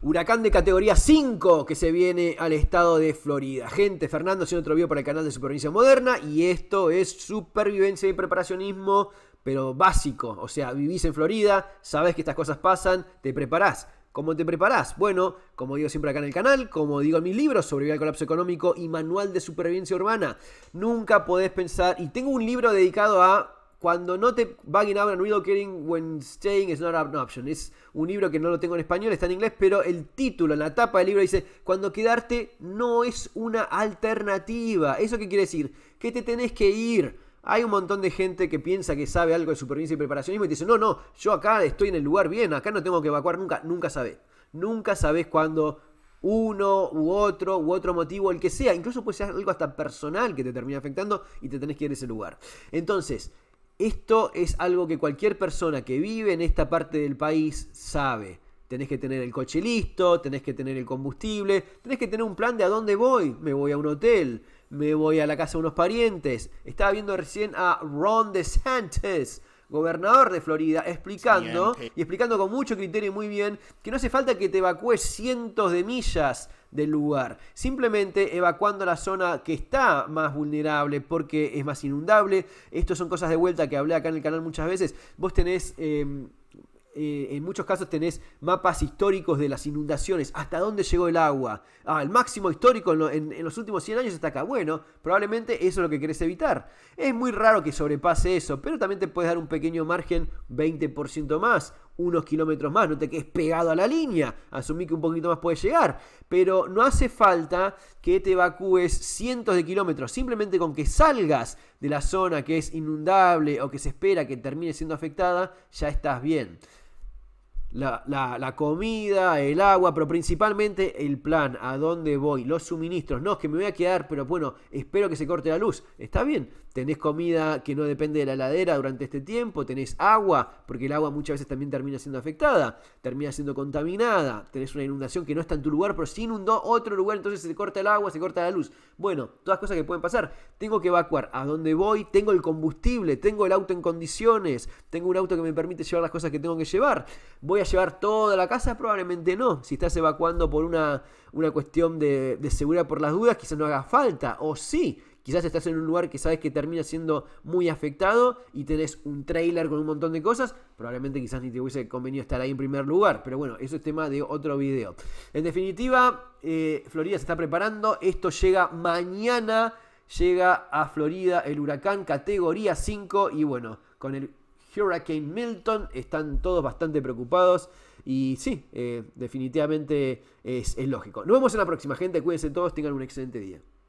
Huracán de categoría 5 que se viene al estado de Florida. Gente, Fernando haciendo otro video para el canal de Supervivencia Moderna y esto es supervivencia y preparacionismo, pero básico. O sea, vivís en Florida, sabes que estas cosas pasan, te preparás. ¿Cómo te preparás? Bueno, como digo siempre acá en el canal, como digo en mis libros, Sobrevivir al colapso económico y Manual de Supervivencia Urbana. Nunca podés pensar, y tengo un libro dedicado a cuando no te bugging out and ruido when staying is not an option. Es un libro que no lo tengo en español, está en inglés, pero el título, en la tapa del libro dice, cuando quedarte no es una alternativa. ¿Eso qué quiere decir? Que te tenés que ir. Hay un montón de gente que piensa que sabe algo de supervivencia y preparacionismo y te dice, no, no, yo acá estoy en el lugar bien, acá no tengo que evacuar nunca, nunca sabés. Nunca sabes cuando uno u otro u otro motivo, el que sea. Incluso puede ser algo hasta personal que te termina afectando y te tenés que ir a ese lugar. Entonces, esto es algo que cualquier persona que vive en esta parte del país sabe. Tenés que tener el coche listo, tenés que tener el combustible, tenés que tener un plan de a dónde voy. Me voy a un hotel, me voy a la casa de unos parientes. Estaba viendo recién a Ron DeSantis, gobernador de Florida, explicando, y explicando con mucho criterio y muy bien, que no hace falta que te evacúes cientos de millas del lugar, simplemente evacuando la zona que está más vulnerable porque es más inundable. esto son cosas de vuelta que hablé acá en el canal muchas veces. Vos tenés... Em, eh, en muchos casos tenés mapas históricos de las inundaciones, hasta dónde llegó el agua. Ah, el máximo histórico en, los últimos 100 años está acá. Bueno, probablemente eso es lo que querés evitar. Es muy raro que sobrepase eso, pero también te puedes dar un pequeño margen, 20% más, unos kilómetros más, no te quedes pegado a la línea, asumí que un poquito más puedes llegar, pero no hace falta que te evacúes cientos de kilómetros, simplemente con que salgas de la zona que es inundable o que se espera que termine siendo afectada, ya estás bien la, la, comida, el agua, pero principalmente el plan, a dónde voy, los suministros. No, es que me voy a quedar, pero bueno, espero que se corte la luz. Está bien, tenés comida que no depende de la heladera durante este tiempo, tenés agua, porque el agua muchas veces también termina siendo afectada, termina siendo contaminada, tenés una inundación que no está en tu lugar, pero se inundó otro lugar, entonces se corta el agua, se corta la luz. Bueno, todas cosas que pueden pasar. Tengo que evacuar, a dónde voy, tengo el combustible, tengo el auto en condiciones, tengo un auto que me permite llevar las cosas que tengo que llevar. Voy a llevar toda la casa? Probablemente no. Si estás evacuando por una, una cuestión de, seguridad por las dudas, quizás no haga falta. O sí, quizás estás en un lugar que sabes que termina siendo muy afectado y tenés un trailer con un montón de cosas, probablemente quizás ni te hubiese convenido estar ahí en primer lugar, pero bueno, eso es tema de otro video. En definitiva, eh, Florida se está preparando, esto llega mañana, llega a Florida el huracán categoría 5 y bueno, con el Hurricane Milton. Están todos bastante preocupados. Y sí, eh, definitivamente es, es lógico. Nos vemos en la próxima, gente. Cuídense todos, tengan un excelente día.